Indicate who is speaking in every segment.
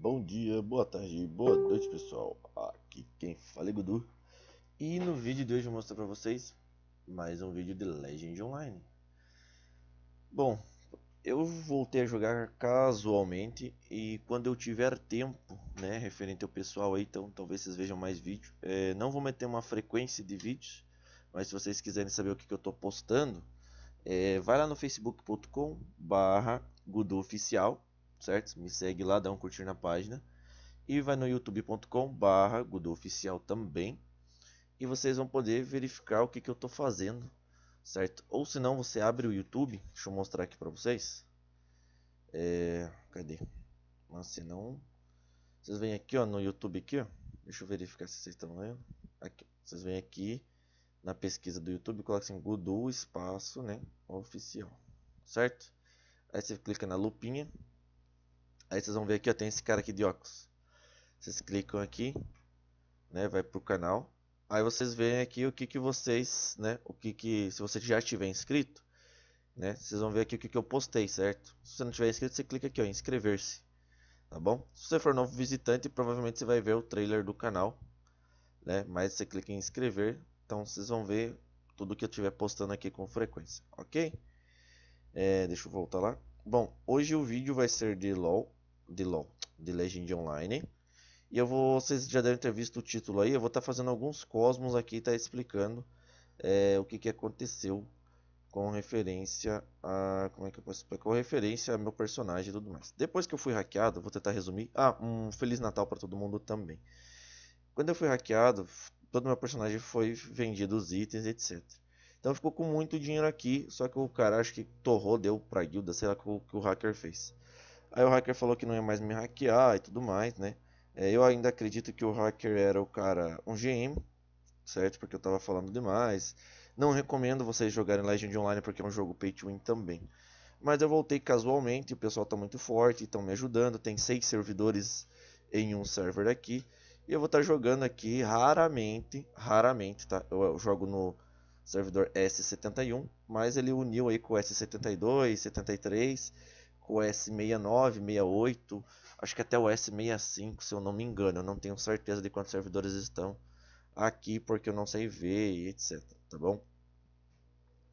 Speaker 1: Bom dia, boa tarde, boa noite pessoal, aqui quem fala é Gudu E no vídeo de hoje eu vou mostrar pra vocês mais um vídeo de Legend Online Bom, eu voltei a jogar casualmente e quando eu tiver tempo, né, referente ao pessoal aí, então talvez vocês vejam mais vídeo é, Não vou meter uma frequência de vídeos, mas se vocês quiserem saber o que, que eu tô postando é, Vai lá no facebook.com barra Gudu Oficial certo? Me segue lá, dá um curtir na página. E vai no youtube.com/barra oficial também. E vocês vão poder verificar o que, que eu estou fazendo, certo? Ou se não, você abre o YouTube. Deixa eu mostrar aqui para vocês. É, cadê? Mas se não, vocês vêm aqui ó, no YouTube aqui, ó. Deixa eu verificar se vocês estão vendo. Aqui, vocês vêm aqui na pesquisa do YouTube, coloca assim Gudu espaço, né, oficial, certo? Aí você clica na lupinha Aí vocês vão ver aqui, ó, tem esse cara aqui de óculos. Vocês clicam aqui, né, vai pro canal. Aí vocês veem aqui o que que vocês, né, o que que, se você já tiver inscrito, né, vocês vão ver aqui o que que eu postei, certo? Se você não tiver inscrito, você clica aqui, ó, inscrever-se, tá bom? Se você for novo visitante, provavelmente você vai ver o trailer do canal, né, mas você clica em inscrever, então vocês vão ver tudo que eu estiver postando aqui com frequência, ok? É, deixa eu voltar lá. Bom, hoje o vídeo vai ser de LoL, de LoL, de Legend Online. E eu vou, vocês já devem ter visto o título aí, eu vou estar tá fazendo alguns cosmos aqui, tá explicando é, o que, que aconteceu com referência a como é que eu posso explicar, com referência a meu personagem e tudo mais. Depois que eu fui hackeado, vou tentar resumir. Ah, um feliz Natal para todo mundo também. Quando eu fui hackeado, todo meu personagem foi vendido os itens, etc. Então ficou com muito dinheiro aqui, só que o cara acho que torrou, deu pra guilda, sei lá o que o hacker fez. Aí o hacker falou que não ia mais me hackear e tudo mais, né? É, eu ainda acredito que o hacker era o cara, um GM, certo? Porque eu tava falando demais. Não recomendo vocês jogarem Legend Online porque é um jogo pay to win também. Mas eu voltei casualmente, o pessoal tá muito forte, estão me ajudando. Tem seis servidores em um server aqui. E eu vou estar tá jogando aqui raramente, raramente, tá? Eu, eu jogo no servidor S71, mas ele uniu aí com o S72, 73 o S69, 68, acho que até o S65, se eu não me engano. Eu não tenho certeza de quantos servidores estão aqui, porque eu não sei ver e etc, tá bom?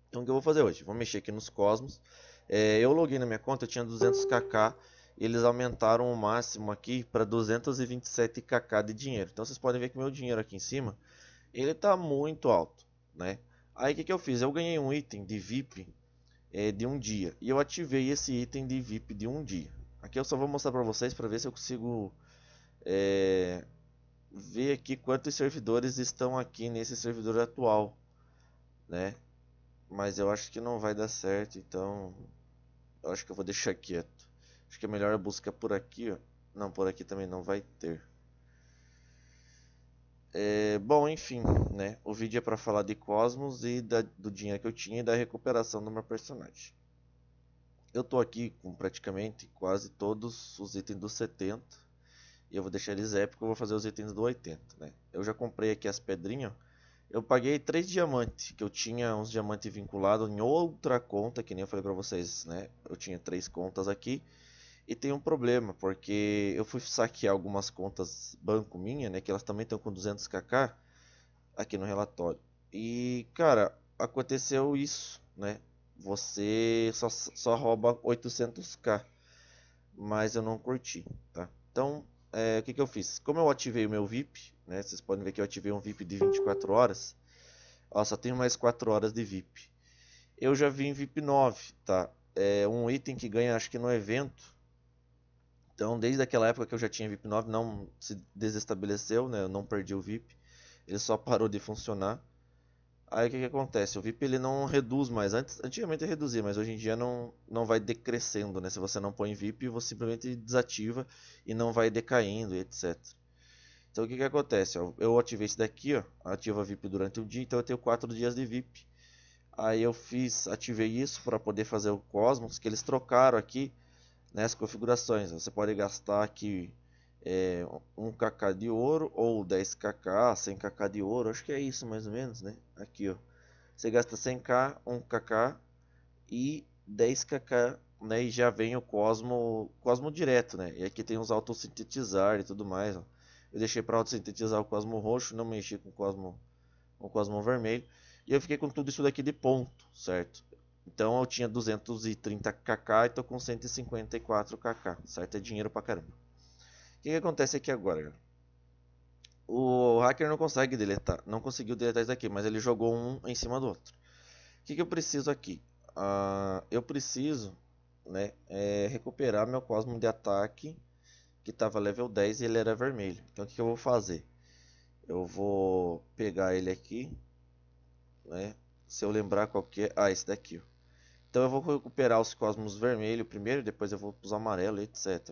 Speaker 1: Então o que eu vou fazer hoje? Vou mexer aqui nos Cosmos. É, eu loguei na minha conta, eu tinha 200kk, eles aumentaram o máximo aqui para 227kk de dinheiro. Então vocês podem ver que meu dinheiro aqui em cima, ele está muito alto, né? Aí o que, que eu fiz? Eu ganhei um item de VIP é, de um dia. E eu ativei esse item de VIP de um dia. Aqui eu só vou mostrar para vocês para ver se eu consigo é, ver aqui quantos servidores estão aqui nesse servidor atual, né? Mas eu acho que não vai dar certo, então eu acho que eu vou deixar quieto. Acho que é melhor buscar por aqui, ó. Não, por aqui também não vai ter. É, bom, enfim, né? O vídeo é para falar de Cosmos e da, do dinheiro que eu tinha e da recuperação do meu personagem. Eu tô aqui com praticamente quase todos os itens dos 70. E eu vou deixar eles épicos, eu vou fazer os itens do 80, né? Eu já comprei aqui as pedrinhas. Eu paguei três diamantes, que eu tinha uns diamantes vinculados em outra conta, que nem eu falei para vocês, né? Eu tinha três contas aqui. E tem um problema, porque eu fui saquear algumas contas banco minha, né? Que elas também estão com 200kk aqui no relatório. E, cara, aconteceu isso, né? Você só, só rouba 800k. Mas eu não curti, tá? Então, é, o que, que eu fiz? Como eu ativei o meu VIP, né? Vocês podem ver que eu ativei um VIP de 24 horas. Ó, só tenho mais 4 horas de VIP. Eu já vim VIP 9, tá? É um item que ganha, acho que no evento então, desde aquela época que eu já tinha VIP 9, não se desestabeleceu, né? Eu não perdi o VIP. Ele só parou de funcionar. Aí o que, que acontece? O VIP ele não reduz mais. Antes, antigamente reduzia, mas hoje em dia não, não vai decrescendo, né? Se você não põe VIP, você simplesmente desativa e não vai decaindo, etc. Então o que, que acontece? Eu ativei esse daqui, ó, ativa VIP durante o dia, então eu tenho 4 dias de VIP. Aí eu fiz, ativei isso para poder fazer o Cosmos, que eles trocaram aqui nas né, configurações. Você pode gastar aqui é, 1kk de ouro ou 10kk, 100kk de ouro, acho que é isso mais ou menos, né? Aqui, ó. Você gasta 100k, 1kk e 10kk, né? E já vem o Cosmo, Cosmo direto, né? E aqui tem os autossintetizar e tudo mais, ó. Eu deixei para sintetizar o Cosmo roxo, não mexi com o Cosmo, com o Cosmo vermelho. E eu fiquei com tudo isso daqui de ponto, certo? Então eu tinha 230kk e tô com 154kk, certo? É dinheiro pra caramba. O que, que acontece aqui agora, O hacker não consegue deletar, não conseguiu deletar isso aqui, mas ele jogou um em cima do outro. O que, que eu preciso aqui? Uh, eu preciso né, é recuperar meu cosmo de ataque que estava level 10 e ele era vermelho. Então o que, que eu vou fazer? Eu vou pegar ele aqui, né? Se eu lembrar qual que é... Ah, esse daqui, ó. Então eu vou recuperar os cosmos vermelho primeiro, depois eu vou para os amarelo, etc.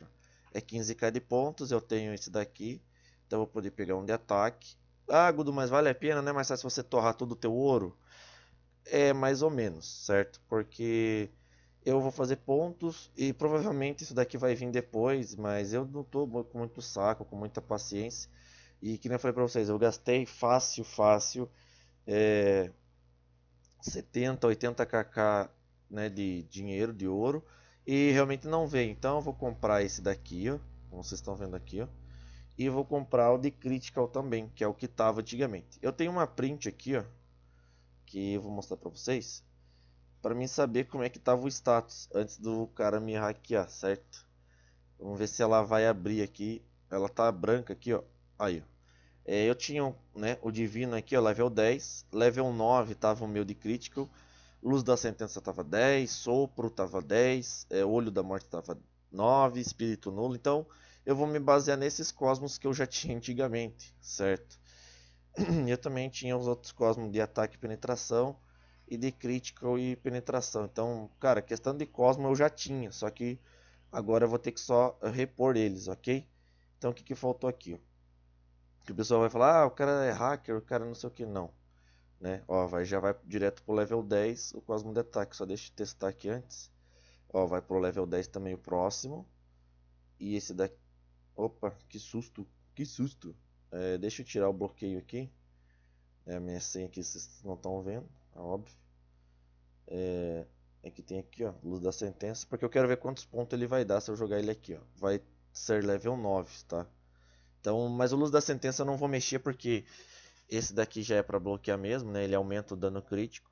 Speaker 1: É 15k de pontos, eu tenho esse daqui, então eu vou poder pegar um de ataque. Ah, Gudo, mas vale a pena, né? Mas se você torrar todo o teu ouro, é mais ou menos, certo? Porque eu vou fazer pontos e provavelmente isso daqui vai vir depois, mas eu não estou com muito saco, com muita paciência. E que nem eu falei para vocês, eu gastei fácil, fácil, é, 70, 80 kk né, de dinheiro, de ouro, e realmente não veio. Então eu vou comprar esse daqui, ó, como vocês estão vendo aqui, ó, e vou comprar o de Critical também, que é o que estava antigamente. Eu tenho uma print aqui, ó, que eu vou mostrar para vocês, para mim saber como é que estava o status antes do cara me hackear, certo? Vamos ver se ela vai abrir aqui. Ela tá branca aqui, ó. Aí, ó. É, eu tinha né, o Divino aqui, ó, level 10. Level 9 tava o meu de Critical. Luz da Sentença estava 10, Sopro estava 10, é, Olho da Morte estava 9, Espírito Nulo. Então eu vou me basear nesses cosmos que eu já tinha antigamente, certo? Eu também tinha os outros cosmos de ataque e penetração e de crítica e penetração. Então, cara, questão de cosmos eu já tinha, só que agora eu vou ter que só repor eles, ok? Então o que, que faltou aqui? Que o pessoal vai falar, ah, o cara é hacker, o cara não sei o que, não. Né? Ó, vai, já vai direto pro level 10 o Cosmo Ataque. só deixa eu testar aqui antes. Ó, vai pro level 10 também o próximo. E esse daqui... Opa, que susto, que susto. É, deixa eu tirar o bloqueio aqui. É a minha senha que vocês não estão vendo, é óbvio. É, aqui é tem aqui, ó, luz da sentença, porque eu quero ver quantos pontos ele vai dar se eu jogar ele aqui, ó. Vai ser level 9, tá? Então, mas o luz da sentença eu não vou mexer porque esse daqui já é para bloquear mesmo, né? Ele aumenta o dano crítico.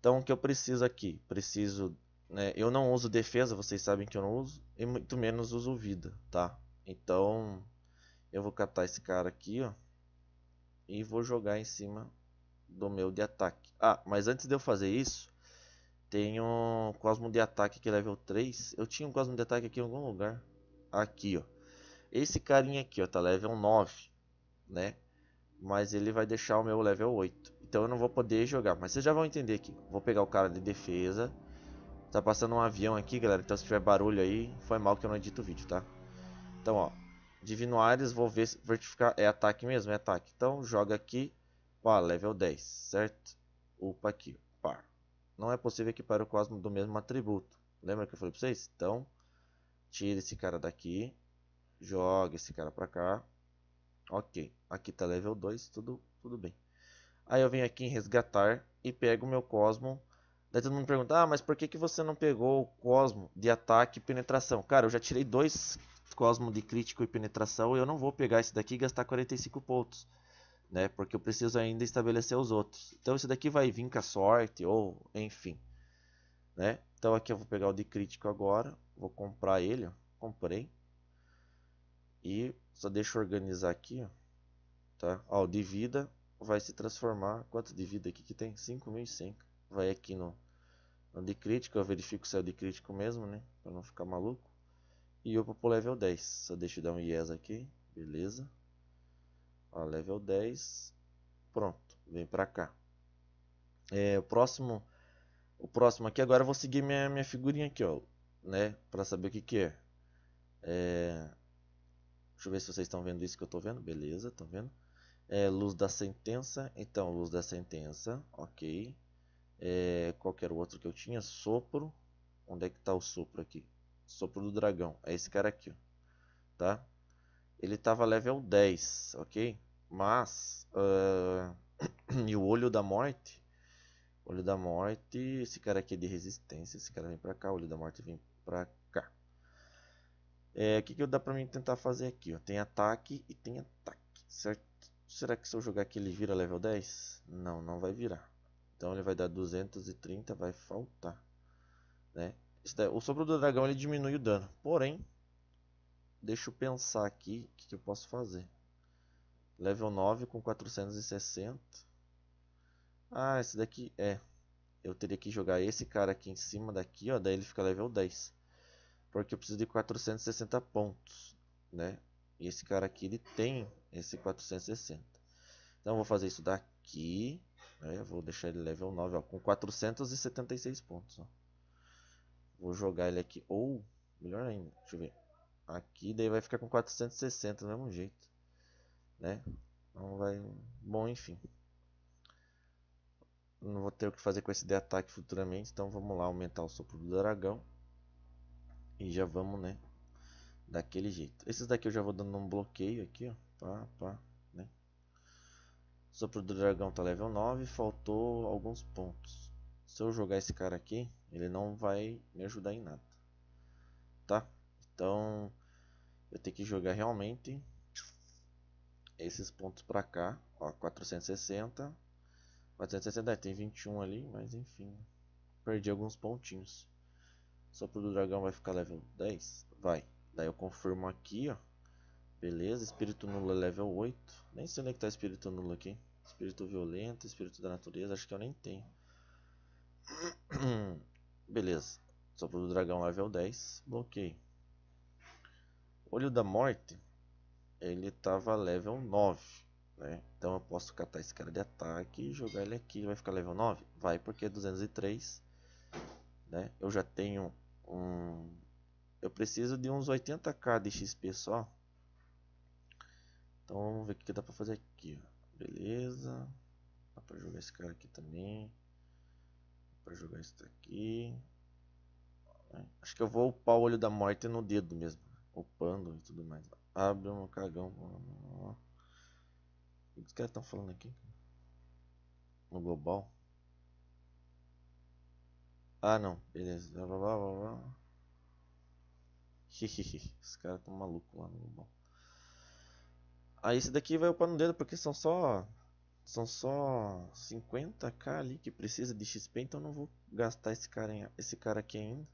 Speaker 1: Então o que eu preciso aqui? Preciso... Né? Eu não uso defesa, vocês sabem que eu não uso. E muito menos uso vida, tá? Então eu vou catar esse cara aqui, ó. E vou jogar em cima do meu de ataque. Ah, mas antes de eu fazer isso, tenho um Cosmo de ataque que é level 3. Eu tinha um Cosmo de ataque aqui em algum lugar. Aqui, ó. Esse carinha aqui, ó, tá level 9, né? mas ele vai deixar o meu level 8. Então eu não vou poder jogar, mas vocês já vão entender aqui. Vou pegar o cara de defesa. Tá passando um avião aqui, galera, então se tiver barulho aí, foi mal que eu não edito o vídeo, tá? Então, ó, Divino Ares, vou ver se vertificar, é ataque mesmo, é ataque. Então joga aqui, pá, level 10, certo? Upa aqui, par. Não é possível equipar o Cosmo do mesmo atributo. Lembra que eu falei pra vocês? Então, tira esse cara daqui, joga esse cara pra cá, ok. Aqui tá level 2, tudo, tudo bem. Aí eu venho aqui em resgatar e pego o meu Cosmo. Daí todo mundo pergunta, ah, mas por que, que você não pegou o Cosmo de ataque e penetração? Cara, eu já tirei dois Cosmo de crítico e penetração e eu não vou pegar esse daqui e gastar 45 pontos. Né, porque eu preciso ainda estabelecer os outros. Então esse daqui vai vir com a sorte ou enfim. Né? Então aqui eu vou pegar o de crítico agora. Vou comprar ele. Ó. Comprei. E só deixa eu organizar aqui. Ó tá? Ó, de vida vai se transformar, quanto de vida aqui que tem? 5.100. Vai aqui no, no de crítico, eu verifico se é o de crítico mesmo, né? Pra não ficar maluco. E eu vou pro level 10. Só deixa eu dar um yes aqui, beleza. Ó, level 10. Pronto, vem pra cá. É, o próximo... O próximo aqui, agora eu vou seguir minha, minha figurinha aqui, ó. Né? Pra saber o que que é. É... Deixa eu ver se vocês estão vendo isso que eu estou vendo. Beleza, estão vendo? É, luz da sentença, então luz da sentença, ok. É, qualquer outro que eu tinha, sopro. Onde é que está o sopro aqui? Sopro do dragão, é esse cara aqui, ó. tá? Ele estava level 10, ok? Mas, uh... e o olho da morte? Olho da morte, esse cara aqui é de resistência, esse cara vem pra cá, olho da morte vem pra cá. É, o que, que dá pra mim tentar fazer aqui? Ó? Tem ataque e tem ataque, certo? Será que se eu jogar aqui ele vira level 10? Não, não vai virar. Então ele vai dar 230, vai faltar. Né? O sopro do dragão ele diminui o dano. Porém, deixa eu pensar aqui o que, que eu posso fazer. Level 9 com 460. Ah, esse daqui é. Eu teria que jogar esse cara aqui em cima daqui, ó. Daí ele fica level 10. Porque eu preciso de 460 pontos, né? E esse cara aqui ele tem esse 460. Então vou fazer isso daqui. Né? Vou deixar ele level 9 ó, com 476 pontos. Ó. Vou jogar ele aqui. Ou, melhor ainda, deixa eu ver. Aqui daí vai ficar com 460 do mesmo jeito. Né? Então, vai. Bom, enfim. Não vou ter o que fazer com esse de ataque futuramente. Então vamos lá aumentar o sopro do dragão. E já vamos, né? daquele jeito. Esses daqui eu já vou dando um bloqueio aqui, ó. Pá, pá, né? Sopro do dragão tá level 9, faltou alguns pontos. Se eu jogar esse cara aqui, ele não vai me ajudar em nada. Tá? Então, eu tenho que jogar realmente esses pontos pra cá. Ó, 460. 460, é, tem 21 ali, mas enfim. Perdi alguns pontinhos. Sopro do dragão vai ficar level 10? Vai. Daí eu confirmo aqui, ó. Beleza, espírito nulo é level 8. Nem sei onde é que tá espírito nulo aqui. Espírito violento, espírito da natureza, acho que eu nem tenho. Beleza. Só pro dragão level 10, Bloquei. Olho da morte, ele tava level 9, né? Então eu posso catar esse cara de ataque e jogar ele aqui, vai ficar level 9? Vai, porque é 203, né? Eu já tenho um eu preciso de uns 80k de XP só. Então vamos ver o que dá pra fazer aqui. Beleza. Dá pra jogar esse cara aqui também. Dá pra jogar esse daqui. Né? Acho que eu vou upar o olho da morte no dedo mesmo. Upando e tudo mais. Abre um cagão. O que os caras estão falando aqui? No global. Ah não, beleza. Blá, blá, blá, blá. Os caras tão malucos lá no Lobão. Aí esse daqui vai upar no dedo porque são só. São só 50k ali que precisa de XP, então não vou gastar esse cara, em, esse cara aqui ainda.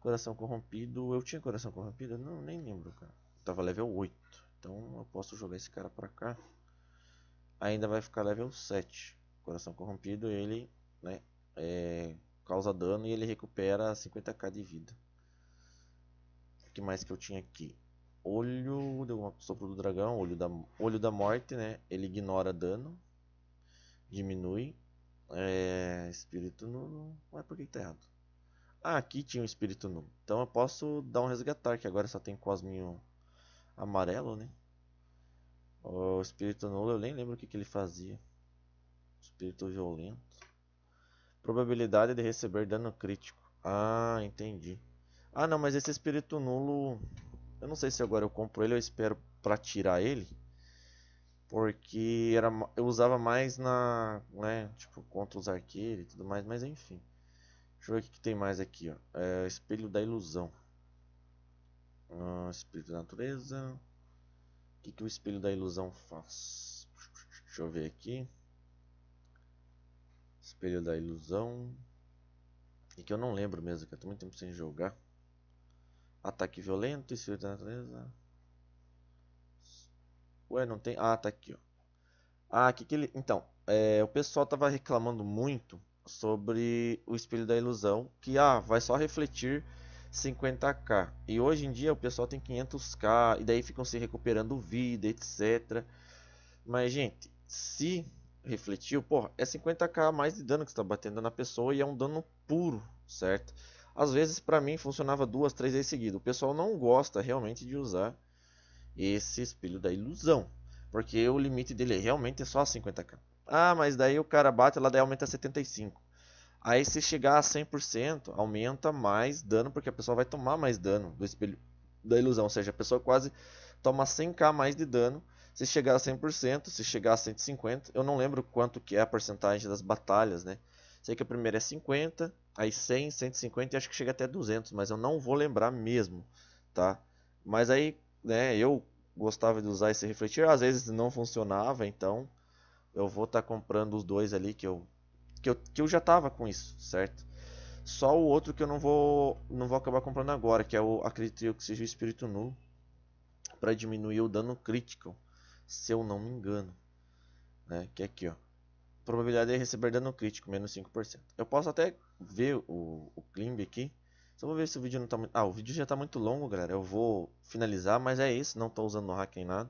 Speaker 1: Coração corrompido. Eu tinha coração corrompido? Não, nem lembro, cara. tava level 8. Então eu posso jogar esse cara pra cá. Ainda vai ficar level 7. Coração corrompido, ele, né? É, causa dano e ele recupera 50k de vida que mais que eu tinha aqui? Olho de uma sopro do dragão, olho da, olho da morte, né? Ele ignora dano, diminui. É, espírito nulo, mas por que tá errado? Ah, aqui tinha um espírito nulo. Então eu posso dar um resgatar, que agora só tem cosminho amarelo, né? O espírito nulo eu nem lembro o que, que ele fazia. Espírito violento. Probabilidade de receber dano crítico. Ah, entendi. Ah, não, mas esse espírito nulo. Eu não sei se agora eu compro ele ou espero para tirar ele. Porque era, eu usava mais na. Né, tipo, contra os arqueiros e tudo mais, mas enfim. Deixa eu ver o que tem mais aqui, ó. É, espelho da ilusão. Ah, espírito da natureza. O que, que o espelho da ilusão faz? Deixa eu ver aqui. Espelho da ilusão. E é que eu não lembro mesmo, que eu tô muito tempo sem jogar. Ataque violento, estilo da natureza. Ué, não tem. Ah, tá aqui, ó. Ah, que que ele. Então, é, o pessoal tava reclamando muito sobre o espelho da ilusão, que ah, vai só refletir 50k. E hoje em dia o pessoal tem 500k e daí ficam se recuperando vida, etc. Mas gente, se refletiu, porra, é 50k mais de dano que está batendo na pessoa e é um dano puro, certo? Às vezes, para mim, funcionava duas, três vezes seguido. O pessoal não gosta realmente de usar esse espelho da ilusão, porque o limite dele realmente é só 50k. Ah, mas daí o cara bate lá, daí aumenta 75. Aí se chegar a 100%, aumenta mais dano, porque a pessoa vai tomar mais dano do espelho da ilusão. Ou seja, a pessoa quase toma 100k mais de dano se chegar a 100%, se chegar a 150, eu não lembro quanto que é a porcentagem das batalhas, né? Sei que a primeira é 50, aí 100, 150 e acho que chega até 200, mas eu não vou lembrar mesmo, tá? Mas aí, né, eu gostava de usar esse refletir, às vezes não funcionava, então eu vou estar tá comprando os dois ali que eu, que eu que eu já tava com isso, certo? Só o outro que eu não vou não vou acabar comprando agora, que é o acredito eu que seja o espírito nu para diminuir o dano crítico, se eu não me engano, né? Que é aqui, ó probabilidade de receber dano crítico, menos 5%. Eu posso até ver o, o climb aqui. Só vou ver se o vídeo não tá muito... Ah, o vídeo já tá muito longo, galera. Eu vou finalizar, mas é isso. Não tô usando no hack em nada.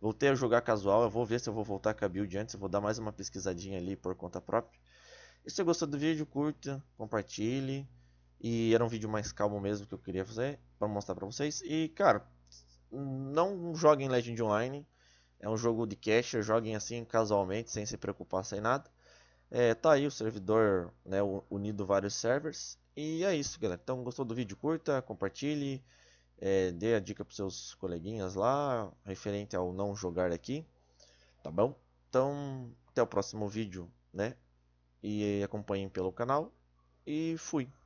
Speaker 1: Voltei a jogar casual. Eu vou ver se eu vou voltar com a build antes. Eu vou dar mais uma pesquisadinha ali por conta própria. E se você gostou do vídeo, curta, compartilhe. E era um vídeo mais calmo mesmo que eu queria fazer para mostrar para vocês. E, cara, não joguem Legend Online. É um jogo de cache, joguem assim casualmente, sem se preocupar, sem nada. É, tá aí o servidor né, unido vários servers. E é isso, galera. Então, gostou do vídeo? Curta, compartilhe, é, dê a dica para seus coleguinhas lá, referente ao não jogar aqui. Tá bom? Então, até o próximo vídeo, né? E acompanhem pelo canal. E fui.